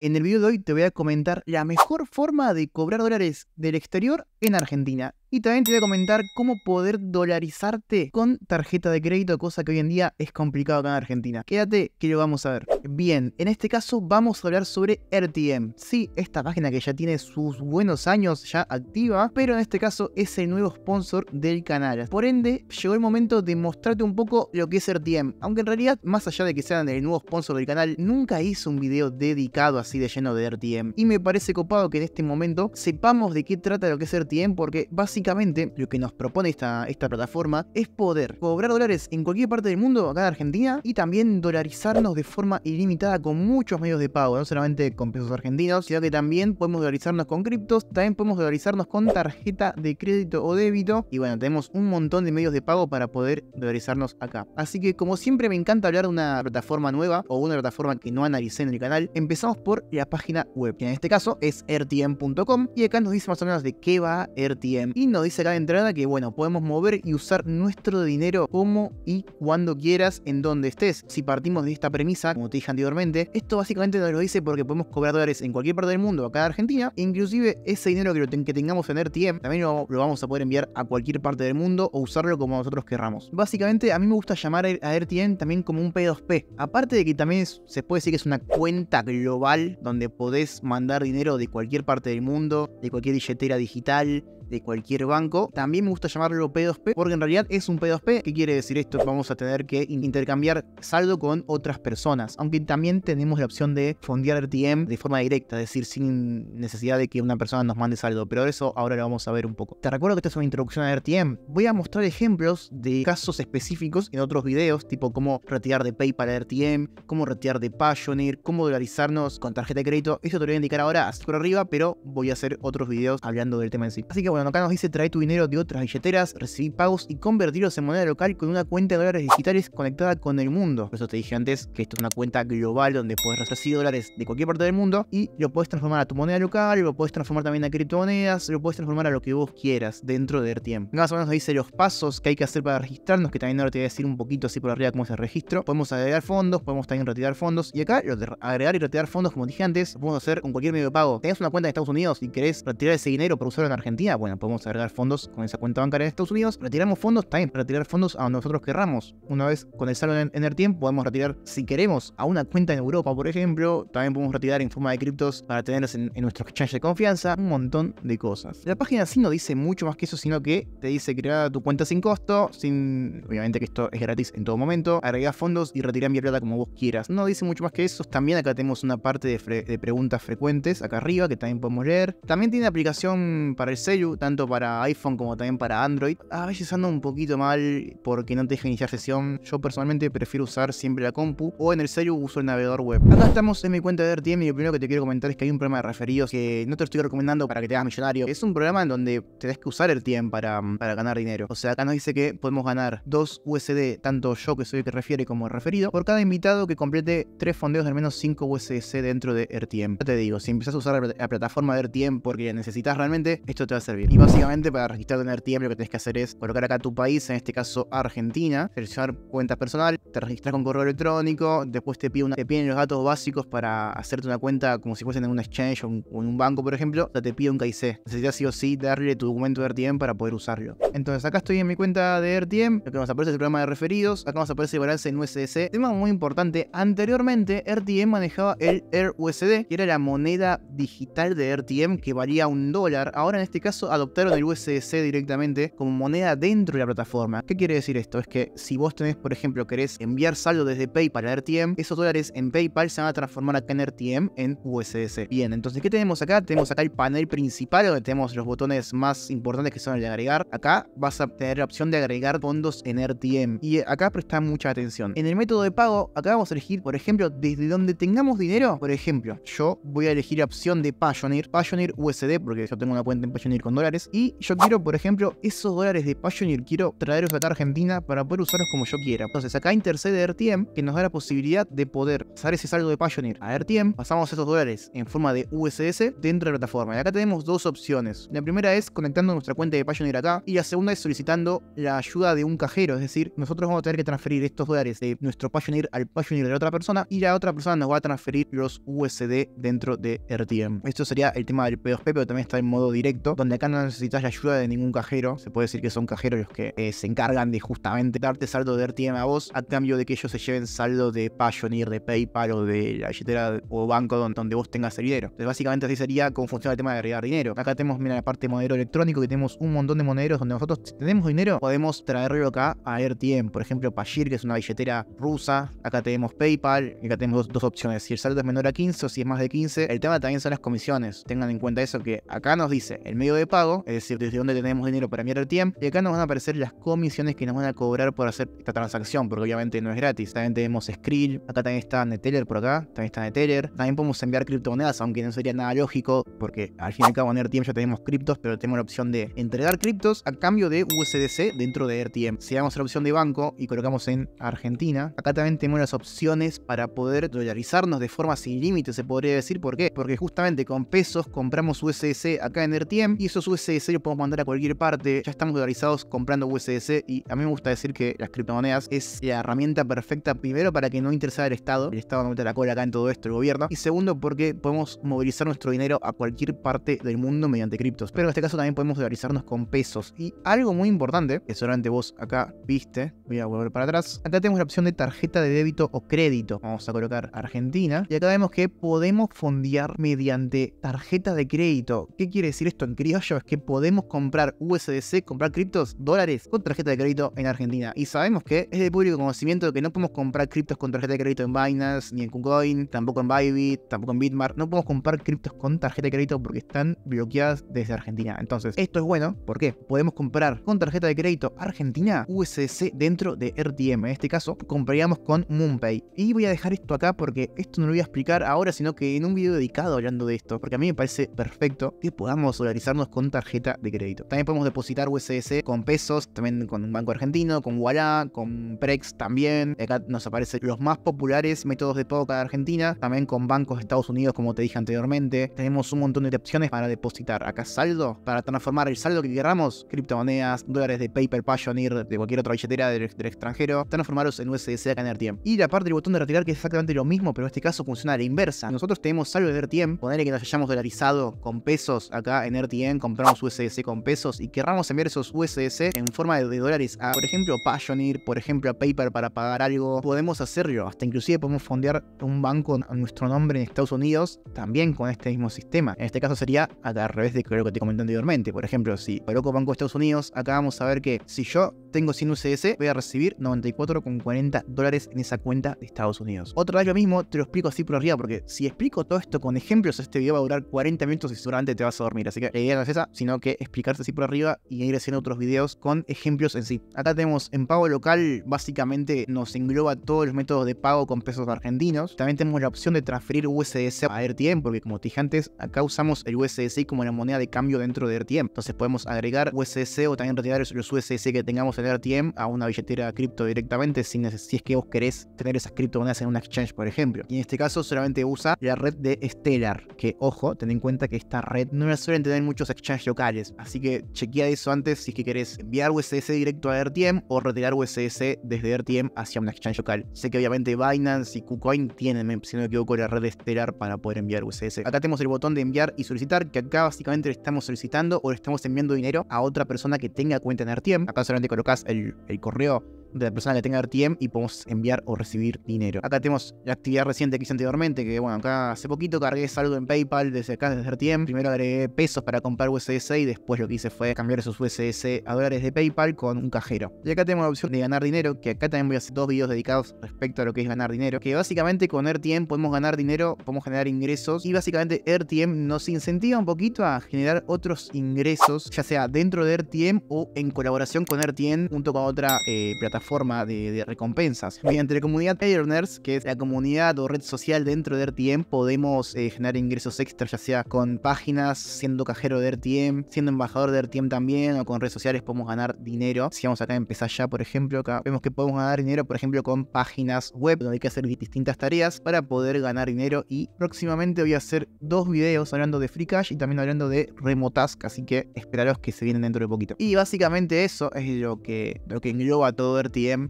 En el video de hoy te voy a comentar la mejor forma de cobrar dólares del exterior en Argentina. Y también te voy a comentar cómo poder dolarizarte con tarjeta de crédito, cosa que hoy en día es complicado acá en Argentina. Quédate que lo vamos a ver. Bien, en este caso vamos a hablar sobre RTM. Sí, esta página que ya tiene sus buenos años ya activa, pero en este caso es el nuevo sponsor del canal. Por ende, llegó el momento de mostrarte un poco lo que es RTM. Aunque en realidad, más allá de que sean el nuevo sponsor del canal, nunca hice un video dedicado así de lleno de RTM. Y me parece copado que en este momento sepamos de qué trata lo que es RTM porque básicamente básicamente lo que nos propone esta, esta plataforma es poder cobrar dólares en cualquier parte del mundo, acá en Argentina, y también dolarizarnos de forma ilimitada con muchos medios de pago, no solamente con pesos argentinos, sino que también podemos dolarizarnos con criptos, también podemos dolarizarnos con tarjeta de crédito o débito, y bueno, tenemos un montón de medios de pago para poder dolarizarnos acá. Así que como siempre me encanta hablar de una plataforma nueva o una plataforma que no analicé en el canal, empezamos por la página web, que en este caso es rtm.com, y acá nos dice más o menos de qué va RTM nos dice acá de entrada que, bueno, podemos mover y usar nuestro dinero como y cuando quieras, en donde estés. Si partimos de esta premisa, como te dije anteriormente, esto básicamente nos lo dice porque podemos cobrar dólares en cualquier parte del mundo, acá en Argentina. E inclusive ese dinero que, que tengamos en RTM también lo, vamos a poder enviar a cualquier parte del mundo o usarlo como nosotros querramos. Básicamente, a mí me gusta llamar a RTM también como un P2P. Aparte de que también se puede decir que es una cuenta global donde podés mandar dinero de cualquier parte del mundo, de cualquier billetera digital, de cualquier banco. También me gusta llamarlo P2P porque en realidad es un P2P. ¿Qué quiere decir esto? Vamos a tener que intercambiar saldo con otras personas, aunque también tenemos la opción de fondear RTM de forma directa, es decir, sin necesidad de que una persona nos mande saldo, pero eso ahora lo vamos a ver un poco. Te recuerdo que esta es una introducción a RTM. Voy a mostrar ejemplos de casos específicos en otros videos, tipo cómo retirar de PayPal a RTM, cómo retirar de Payoneer, cómo dolarizarnos con tarjeta de crédito. Eso te lo voy a indicar ahora, por arriba, pero voy a hacer otros videos hablando del tema en sí. Así que bueno, acá nos dice trae tu dinero de otras billeteras, recibí pagos y convertirlos en moneda local con una cuenta de dólares digitales conectada con el mundo. Por eso te dije antes que esto es una cuenta global donde puedes recibir dólares de cualquier parte del mundo y lo puedes transformar a tu moneda local, lo puedes transformar también a criptomonedas, lo puedes transformar a lo que vos quieras dentro de tiempo. más o menos nos dice los pasos que hay que hacer para registrarnos, que también ahora te voy a decir un poquito así por arriba cómo es el registro. Podemos agregar fondos, podemos también retirar fondos y acá lo de agregar y retirar fondos, como dije antes, lo podemos hacer con cualquier medio de pago. Tenés una cuenta en Estados Unidos y querés retirar ese dinero para usarlo en Argentina, bueno, podemos agregar fondos con esa cuenta bancaria de Estados Unidos, retiramos fondos también, retirar fondos a donde nosotros querramos. Una vez con el saldo en, el tiempo, podemos retirar, si queremos, a una cuenta en Europa, por ejemplo, también podemos retirar en forma de criptos para tenerlos en, nuestro exchange de confianza, un montón de cosas. La página sí no dice mucho más que eso, sino que te dice crear tu cuenta sin costo, sin, obviamente que esto es gratis en todo momento, agregar fondos y retirar mi plata como vos quieras. No dice mucho más que eso, también acá tenemos una parte de, preguntas frecuentes acá arriba que también podemos leer. También tiene aplicación para el sello tanto para iPhone como también para Android, a veces ando un poquito mal porque no te deja iniciar sesión. Yo personalmente prefiero usar siempre la compu o en el serio uso el navegador web. Acá estamos en mi cuenta de RTM y lo primero que te quiero comentar es que hay un programa de referidos que no te lo estoy recomendando para que te hagas millonario. Es un programa en donde tenés que usar el para, ganar dinero. O sea, acá nos dice que podemos ganar 2 USD, tanto yo que soy el que refiere como el referido, por cada invitado que complete 3 fondeos de al menos 5 USD dentro de RTM. Ya te digo, si empiezas a usar la plataforma de RTM porque la necesitas realmente, esto te va a servir. Y básicamente para registrarte en RTM lo que tenés que hacer es colocar acá tu país, en este caso Argentina, seleccionar cuenta personal, te registras con correo electrónico, después te, pide te piden los datos básicos para hacerte una cuenta como si fuesen en un exchange o, en un banco, por ejemplo, o sea, te pide un KIC. Necesitas sí o sí darle tu documento de RTM para poder usarlo. Entonces acá estoy en mi cuenta de RTM, lo que nos aparece es el programa de referidos, acá nos aparece el balance en USDC. Tema muy importante, anteriormente RTM manejaba el RUSD, que era la moneda digital de RTM que valía un dólar. Ahora en este caso adoptaron el USDC directamente como moneda dentro de la plataforma. ¿Qué quiere decir esto? Es que si vos tenés, por ejemplo, querés enviar saldo desde PayPal a RTM, esos dólares en PayPal se van a transformar acá en RTM en USDC. Bien, entonces, ¿qué tenemos acá? Tenemos acá el panel principal donde tenemos los botones más importantes que son el de agregar. Acá vas a tener la opción de agregar fondos en RTM. Y acá presta mucha atención. En el método de pago, acá vamos a elegir, por ejemplo, desde donde tengamos dinero. Por ejemplo, yo voy a elegir la opción de Payoneer, Payoneer USD, porque yo tengo una cuenta en Payoneer con dólares y yo quiero, por ejemplo, esos dólares de Pioneer, quiero traerlos acá a Argentina para poder usarlos como yo quiera. Entonces acá intercede RTM, que nos da la posibilidad de poder pasar ese saldo de Pioneer a RTM, pasamos esos dólares en forma de USS dentro de la plataforma. Y acá tenemos dos opciones. La primera es conectando nuestra cuenta de Pioneer acá, y la segunda es solicitando la ayuda de un cajero, es decir, nosotros vamos a tener que transferir estos dólares de nuestro Pioneer al Pioneer de la otra persona, y la otra persona nos va a transferir los USD dentro de RTM. Esto sería el tema del P2P, pero también está en modo directo, donde acá no necesitas la ayuda de ningún cajero. Se puede decir que son cajeros los que eh, se encargan de justamente darte saldo de RTM a vos a cambio de que ellos se lleven saldo de Payoneer, de PayPal o de la billetera o banco donde, vos tengas el dinero. Entonces, básicamente así sería cómo funciona el tema de agregar dinero. Acá tenemos, mira, la parte de monedero electrónico que tenemos un montón de monederos donde nosotros, tenemos dinero, podemos traerlo acá a RTM. Por ejemplo, Payir, que es una billetera rusa. Acá tenemos PayPal. Y acá tenemos dos, opciones. Si el saldo es menor a 15 o si es más de 15. El tema también son las comisiones. Tengan en cuenta eso que acá nos dice el medio de es decir, desde donde tenemos dinero para mirar el tiempo. Y acá nos van a aparecer las comisiones que nos van a cobrar por hacer esta transacción, porque obviamente no es gratis. También tenemos Skrill, acá también está Neteller por acá, también está Neteller. También podemos enviar criptomonedas, aunque no sería nada lógico, porque al fin y al cabo en RTM ya tenemos criptos, pero tenemos la opción de entregar criptos a cambio de USDC dentro de RTM, Si damos la opción de banco y colocamos en Argentina, acá también tenemos las opciones para poder dolarizarnos de forma sin límite, se podría decir. ¿Por qué? Porque justamente con pesos compramos USDC acá en RTM, y eso USDC, lo podemos mandar a cualquier parte. Ya estamos dolarizados comprando USDC y a mí me gusta decir que las criptomonedas es la herramienta perfecta, primero, para que no interese el Estado. El Estado no mete la cola acá en todo esto, el gobierno. Y segundo, porque podemos movilizar nuestro dinero a cualquier parte del mundo mediante criptos. Pero en este caso también podemos dolarizarnos con pesos. Y algo muy importante, que solamente vos acá viste, voy a volver para atrás. Acá tenemos la opción de tarjeta de débito o crédito. Vamos a colocar Argentina. Y acá vemos que podemos fondear mediante tarjeta de crédito. ¿Qué quiere decir esto en criollo? es que podemos comprar USDC, comprar criptos, dólares con tarjeta de crédito en Argentina. Y sabemos que es de público conocimiento que no podemos comprar criptos con tarjeta de crédito en Binance, ni en KuCoin, tampoco en Bybit, tampoco en Bitmart. No podemos comprar criptos con tarjeta de crédito porque están bloqueadas desde Argentina. Entonces, esto es bueno. Porque Podemos comprar con tarjeta de crédito Argentina USDC dentro de RTM. En este caso, compraríamos con MoonPay. Y voy a dejar esto acá porque esto no lo voy a explicar ahora, sino que en un video dedicado hablando de esto, porque a mí me parece perfecto que podamos solidarizarnos con tarjeta de crédito. También podemos depositar USS con pesos, también con un banco argentino, con Walla, con Prex también. Acá nos aparecen los más populares métodos de pago cada Argentina, también con bancos de Estados Unidos, como te dije anteriormente. Tenemos un montón de opciones para depositar. Acá saldo, para transformar el saldo que queramos, criptomonedas, dólares de PayPal Pioneer, de cualquier otra billetera del, extranjero, transformarlos en USDC acá en RTM. Y la parte del botón de retirar que es exactamente lo mismo, pero en este caso funciona a la inversa. Nosotros tenemos saldo de RTM. ponerle que nos hayamos dolarizado con pesos acá en RTM, con compramos USS con pesos y querramos enviar esos USS en forma de dólares a, por ejemplo, Pioneer, por ejemplo, a Paper para pagar algo, podemos hacerlo. Hasta inclusive podemos fondear un banco a nuestro nombre en Estados Unidos también con este mismo sistema. En este caso sería al revés de lo que te comenté anteriormente. Por ejemplo, si coloco Banco de Estados Unidos, acá vamos a ver que si yo tengo sin USDC, voy a recibir 94,40 dólares en esa cuenta de Estados Unidos. Otra vez lo mismo, te lo explico así por arriba, porque si explico todo esto con ejemplos, este video va a durar 40 minutos y seguramente te vas a dormir. Así que la idea no es esa, sino que explicarte así por arriba y ir haciendo otros videos con ejemplos en sí. Acá tenemos en pago local, básicamente nos engloba todos los métodos de pago con pesos argentinos. También tenemos la opción de transferir USDC a RTM, porque como te dije antes, acá usamos el USDC como la moneda de cambio dentro de RTM. Entonces podemos agregar USDC o también retirar los USDC que tengamos en tener a una billetera cripto directamente si, si es que vos querés tener esas criptomonedas en un exchange, por ejemplo. Y en este caso solamente usa la red de Stellar, que ojo, ten en cuenta que esta red no la suelen tener muchos exchanges locales, así que chequea eso antes si es que querés enviar USS directo a RTM o retirar USS desde RTM hacia un exchange local. Sé que obviamente Binance y KuCoin tienen, si no me equivoco, la red de Stellar para poder enviar USS. Acá tenemos el botón de enviar y solicitar, que acá básicamente le estamos solicitando o le estamos enviando dinero a otra persona que tenga cuenta en RTM. Acá solamente colocas el, el correo de la persona que tenga RTM y podemos enviar o recibir dinero. Acá tenemos la actividad reciente que hice anteriormente, que bueno, acá hace poquito cargué saldo en PayPal desde acá, desde RTM. Primero agregué pesos para comprar USS y después lo que hice fue cambiar esos USS a dólares de PayPal con un cajero. Y acá tenemos la opción de ganar dinero, que acá también voy a hacer dos videos dedicados respecto a lo que es ganar dinero, que básicamente con RTM podemos ganar dinero, podemos generar ingresos y básicamente RTM nos incentiva un poquito a generar otros ingresos, ya sea dentro de RTM o en colaboración con RTM junto con otra eh, plataforma forma de, recompensas. Mediante la comunidad Payerners, que es la comunidad o red social dentro de RTM, podemos eh, generar ingresos extra, ya sea con páginas, siendo cajero de RTM, siendo embajador de RTM también, o con redes sociales podemos ganar dinero. Si vamos acá a empezar ya, por ejemplo, acá vemos que podemos ganar dinero, por ejemplo, con páginas web, donde hay que hacer distintas tareas para poder ganar dinero. Y próximamente voy a hacer dos videos hablando de Free Cash y también hablando de Remotask, así que esperaros que se vienen dentro de poquito. Y básicamente eso es lo que, lo que engloba todo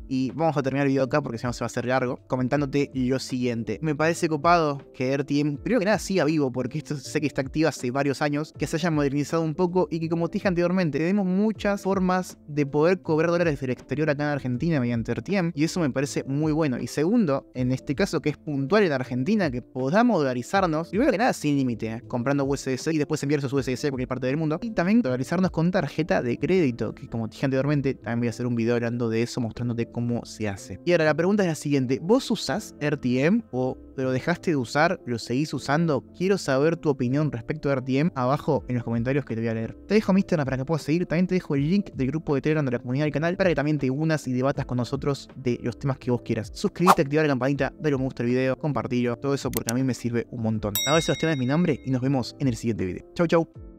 y vamos a terminar el video acá porque si no se va a hacer largo, comentándote lo siguiente. Me parece copado que RTM primero que nada, siga vivo, porque esto sé que está activo hace varios años, que se haya modernizado un poco y que, como te dije anteriormente, tenemos muchas formas de poder cobrar dólares del exterior acá en Argentina mediante RTM y eso me parece muy bueno. Y segundo, en este caso que es puntual en Argentina, que podamos dolarizarnos, primero que nada, sin límite, ¿eh? comprando USDC y después enviar esos USDC a cualquier parte del mundo, y también dolarizarnos con tarjeta de crédito, que como te dije anteriormente, también voy a hacer un video hablando de eso mostrándote cómo se hace. Y ahora la pregunta es la siguiente, ¿vos usás RTM o lo dejaste de usar, lo seguís usando? Quiero saber tu opinión respecto a RTM abajo en los comentarios que te voy a leer. Te dejo mi Instagram para que puedas seguir, también te dejo el link del grupo de Telegram de la comunidad del canal para que también te unas y debatas con nosotros de los temas que vos quieras. Suscríbete, activa la campanita, dale un me gusta al video, compartirlo, todo eso porque a mí me sirve un montón. Ahora Sebastián es mi nombre y nos vemos en el siguiente video. Chau chau.